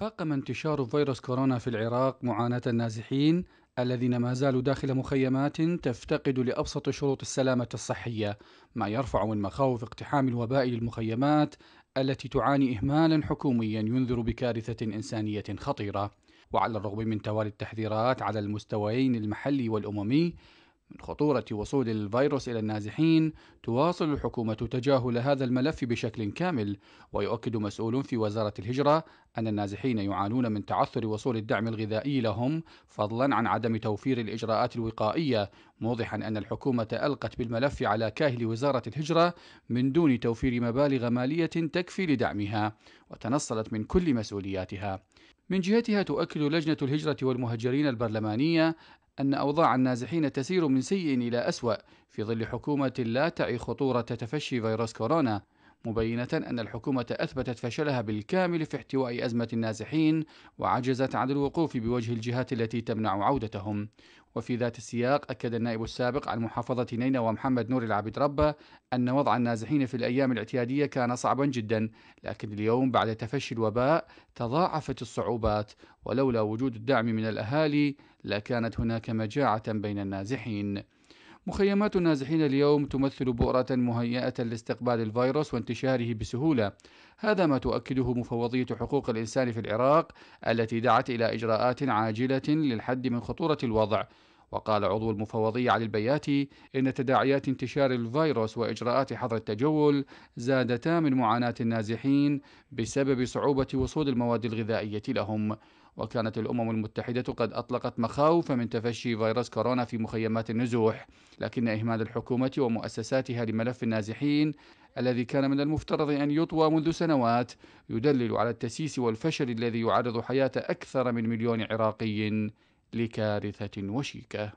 فاقم انتشار فيروس كورونا في العراق معاناة النازحين الذين ما زالوا داخل مخيمات تفتقد لأبسط شروط السلامة الصحية، ما يرفع من مخاوف اقتحام الوباء للمخيمات التي تعاني إهمالا حكوميا ينذر بكارثة إنسانية خطيرة. وعلى الرغم من توالي التحذيرات على المستويين المحلي والأممي، من خطورة وصول الفيروس إلى النازحين، تواصل الحكومة تجاهل هذا الملف بشكل كامل، ويؤكد مسؤول في وزارة الهجرة أن النازحين يعانون من تعثر وصول الدعم الغذائي لهم، فضلاً عن عدم توفير الإجراءات الوقائية، موضحاً أن الحكومة ألقت بالملف على كاهل وزارة الهجرة من دون توفير مبالغ مالية تكفي لدعمها، وتنصلت من كل مسؤولياتها. من جهتها تؤكد لجنة الهجرة والمهجرين البرلمانية أن أوضاع النازحين تسير من سيء إلى أسوأ في ظل حكومة لا تعي خطورة تفشي فيروس كورونا مبينة أن الحكومة أثبتت فشلها بالكامل في احتواء أزمة النازحين وعجزت عن الوقوف بوجه الجهات التي تمنع عودتهم وفي ذات السياق أكد النائب السابق عن محافظة نينوى محمد نور العبد ربة أن وضع النازحين في الأيام الاعتيادية كان صعبا جدا لكن اليوم بعد تفشي الوباء تضاعفت الصعوبات ولولا وجود الدعم من الأهالي لكانت هناك مجاعة بين النازحين مخيمات النازحين اليوم تمثل بؤرة مهيئة لاستقبال الفيروس وانتشاره بسهولة هذا ما تؤكده مفوضية حقوق الإنسان في العراق التي دعت إلى إجراءات عاجلة للحد من خطورة الوضع وقال عضو المفوضية علي البياتي إن تداعيات انتشار الفيروس وإجراءات حظر التجول زادتا من معاناة النازحين بسبب صعوبة وصول المواد الغذائية لهم وكانت الأمم المتحدة قد أطلقت مخاوف من تفشي فيروس كورونا في مخيمات النزوح لكن إهمال الحكومة ومؤسساتها لملف النازحين الذي كان من المفترض أن يطوى منذ سنوات يدلل على التسيس والفشل الذي يعرض حياة أكثر من مليون عراقي لكارثة وشيكة